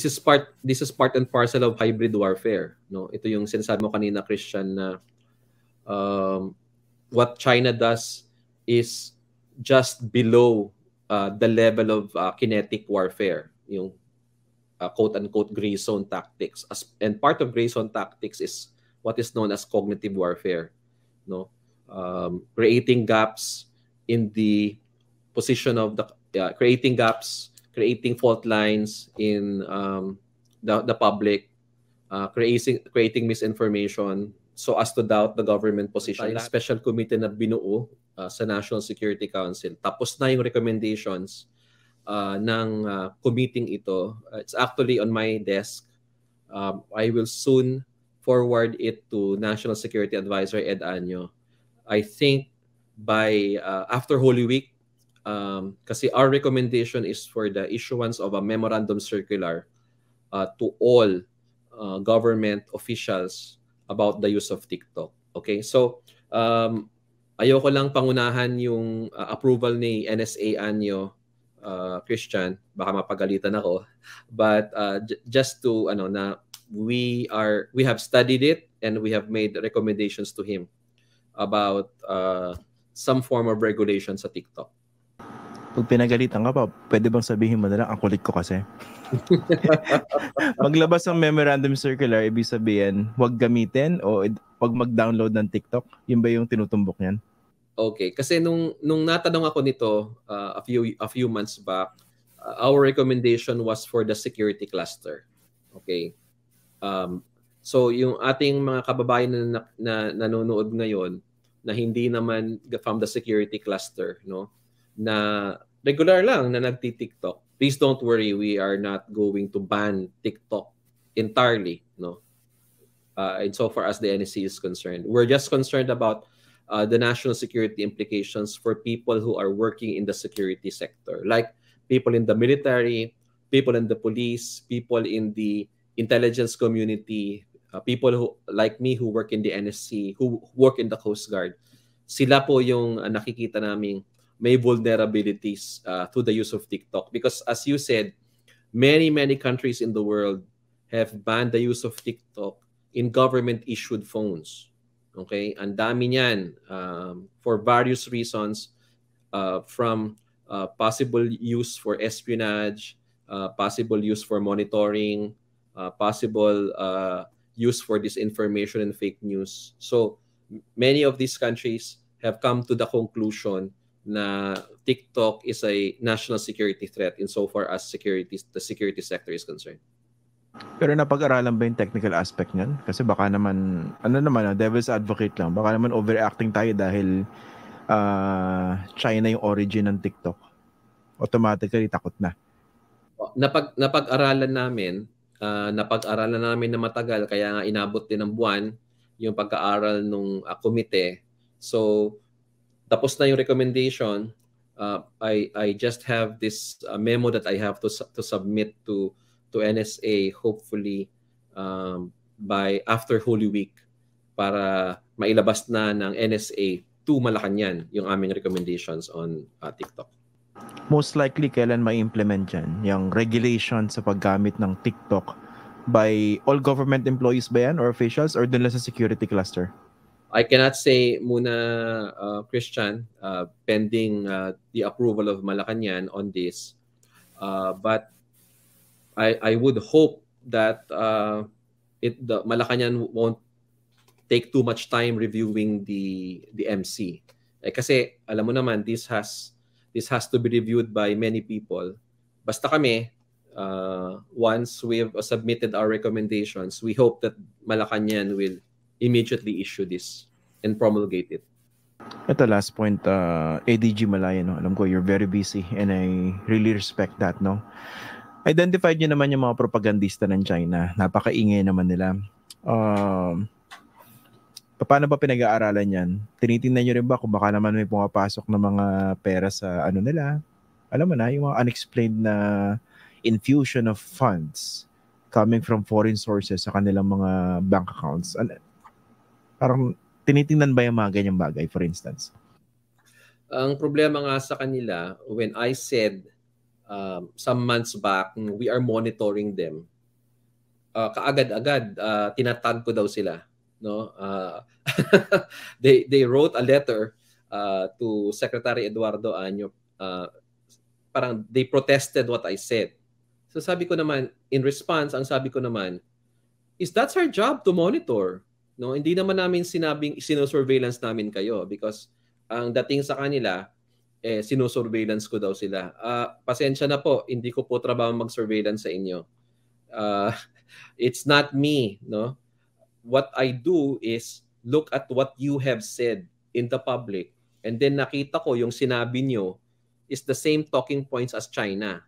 This is part this is part and parcel of hybrid warfare, no? Ito yung sinasabi mo kanina Christian na um, what China does is just below uh, the level of uh, kinetic warfare, yung uh, quote unquote gray zone tactics. As, and part of gray zone tactics is what is known as cognitive warfare, no? Um, creating gaps in the position of the uh, creating gaps creating fault lines in um, the, the public, uh, creating, creating misinformation so as to doubt the government position. Tayo special committee na binuo uh, sa National Security Council. Tapos na yung recommendations uh, ng uh, committing ito. It's actually on my desk. Um, I will soon forward it to National Security Advisor Ed Anyo. I think by uh, after Holy Week, um, kasi our recommendation is for the issuance of a memorandum circular uh, to all uh, government officials about the use of TikTok. Okay, so um, ayoko lang pangunahan yung uh, approval ni NSA Anyo uh, Christian, baka mapagalitan ako, but uh, just to ano na we are we have studied it and we have made recommendations to him about uh, some form of regulation sa TikTok pag pinagalitan ka pa, pwede bang sabihin mo na lang, ang kulit ko kasi. Maglabas ng memorandum circular, ibig sabihin, huwag gamitin o pag mag-download ng TikTok. Yun ba yung tinutumbok niyan? Okay, kasi nung nung natanong ako nito uh, a few a few months back, uh, our recommendation was for the security cluster. Okay. Um, so yung ating mga kababayan na, na, na nanonood ngayon na hindi naman from the security cluster, no? na regular lang na nagti-TikTok. Please don't worry, we are not going to ban TikTok entirely, no? Uh, and so far as the NSC is concerned, we're just concerned about uh, the national security implications for people who are working in the security sector, like people in the military, people in the police, people in the intelligence community, uh, people who like me who work in the NSC, who work in the Coast Guard. Sila po yung uh, nakikita naming may vulnerabilities uh, through the use of TikTok. Because as you said, many, many countries in the world have banned the use of TikTok in government-issued phones. Okay? Ang dami niyan um, for various reasons uh, from uh, possible use for espionage, uh, possible use for monitoring, uh, possible uh, use for disinformation and fake news. So many of these countries have come to the conclusion na TikTok is a national security threat in so far as security the security sector is concerned. Pero napag-aralan ba yung technical aspect niyan? Kasi baka naman, ano naman, ah, devil's advocate lang, baka naman overreacting tayo dahil uh, China yung origin ng TikTok. Automatically, takot na. Napag, napag-aralan namin, uh, napag-aralan namin na matagal, kaya nga inabot din ng buwan yung pag-aaral ng uh, komite. So, tapos na yung recommendation, uh, I I just have this uh, memo that I have to to submit to to NSA hopefully um, by after Holy Week para mailabas na ng NSA to Malacanang yung aming recommendations on uh, TikTok. Most likely kailan ma-implement yan yung regulation sa paggamit ng TikTok by all government employees ba yan or officials or dun lang sa security cluster? I cannot say muna uh, Christian uh, pending uh, the approval of Malacanang on this. Uh, but I I would hope that uh, it the Malacanang won't take too much time reviewing the the MC. Eh, kasi alam mo naman this has this has to be reviewed by many people. Basta kami uh, once we've submitted our recommendations, we hope that Malacanang will immediately issue this and promulgate it. Ito last point, uh, ADG Malaya, no? alam ko you're very busy and I really respect that. No? Identified nyo naman yung mga propagandista ng China. Napakaingay naman nila. Um, uh, paano ba pinag-aaralan yan? Tinitingnan niyo rin ba kung baka naman may pumapasok na mga pera sa ano nila? Alam mo na, yung mga unexplained na infusion of funds coming from foreign sources sa kanilang mga bank accounts. Parang tinitingnan ba yung mga ganyang bagay, for instance? Ang problema nga sa kanila, when I said um, some months back, we are monitoring them, uh, kaagad-agad uh, tinatag ko daw sila. No? Uh, they, they wrote a letter uh, to Secretary Eduardo Anyo. Uh, parang they protested what I said. So sabi ko naman, in response, ang sabi ko naman, is that's our job to monitor. No, hindi naman namin sinabing sino-surveillance namin kayo because ang dating sa kanila eh sinosurveillance ko daw sila. Uh, pasensya na po, hindi ko po trabaho mag-surveillance sa inyo. Uh, it's not me, no? What I do is look at what you have said in the public and then nakita ko yung sinabi nyo is the same talking points as China.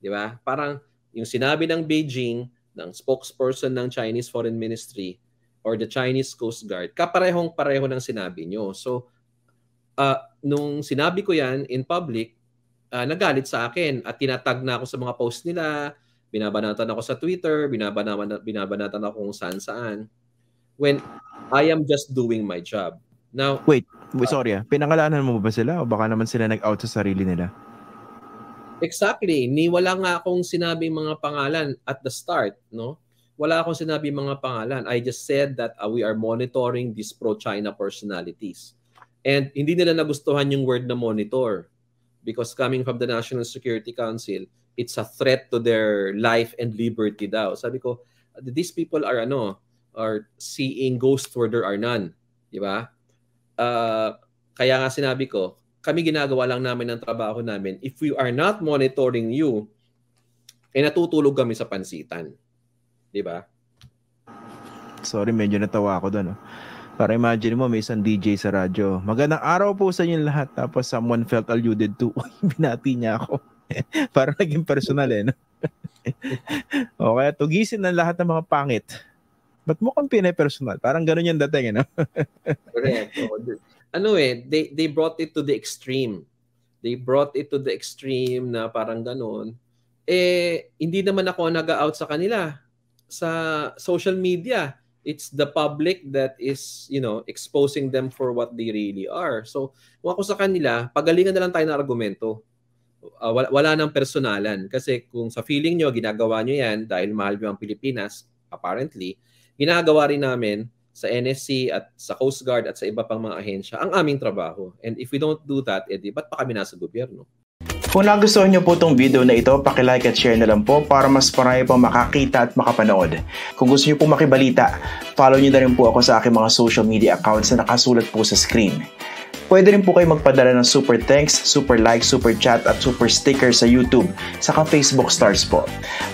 Di ba? Parang yung sinabi ng Beijing, ng spokesperson ng Chinese Foreign Ministry, or the Chinese Coast Guard, kaparehong-pareho ng sinabi nyo. So, uh, nung sinabi ko yan in public, uh, nagalit sa akin at tinatag na ako sa mga post nila, binabanatan ako sa Twitter, binabanatan, binabanatan ako kung saan-saan. When I am just doing my job. Now, wait, wait uh, sorry ah. Pinangalanan mo ba sila o baka naman sila nag-out sa sarili nila? Exactly. Ni wala nga akong sinabi mga pangalan at the start, no? Wala akong sinabi mga pangalan. I just said that uh, we are monitoring these pro-China personalities. And hindi nila nagustuhan yung word na monitor because coming from the National Security Council, it's a threat to their life and liberty daw. Sabi ko, these people are ano, are seeing ghosts where there are none. Di ba? Uh, kaya nga sinabi ko, kami ginagawa lang namin ng trabaho namin. If we are not monitoring you, eh natutulog kami sa pansitan. 'di ba? Sorry, medyo natawa ako doon. Oh. Para imagine mo, may isang DJ sa radyo. Magandang araw po sa inyo lahat. Tapos someone felt alluded to, uy, binati niya ako. Para naging personal eh. No? o kaya tugisin ng lahat ng mga pangit. Ba't mukhang pinay-personal? Parang ganun yung dating, eh, Correct. Ano eh, they, they brought it to the extreme. They brought it to the extreme na parang ganun. Eh, hindi naman ako nag-out sa kanila sa social media, it's the public that is, you know, exposing them for what they really are. So, kung ako sa kanila, pagalingan na lang tayo ng argumento. Uh, wala, wala nang personalan. Kasi kung sa feeling nyo, ginagawa nyo yan dahil mahal nyo ang Pilipinas, apparently, ginagawa rin namin sa NSC at sa Coast Guard at sa iba pang mga ahensya ang aming trabaho. And if we don't do that, edi eh, ba't pa kami nasa gobyerno? Kung nagustuhan nyo po itong video na ito, pakilike at share na lang po para mas marami pang makakita at makapanood. Kung gusto nyo po makibalita, follow nyo na rin po ako sa aking mga social media accounts na nakasulat po sa screen. Pwede rin po kayo magpadala ng super thanks, super like, super chat at super sticker sa YouTube, saka Facebook stars po.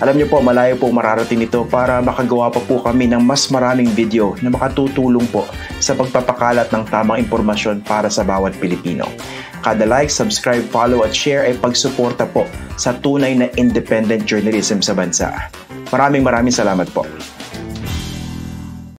Alam niyo po, malayo po mararating ito para makagawa pa po kami ng mas maraming video na makatutulong po sa pagpapakalat ng tamang impormasyon para sa bawat Pilipino. Kada like, subscribe, follow at share ay pagsuporta po sa tunay na independent journalism sa bansa. Maraming maraming salamat po.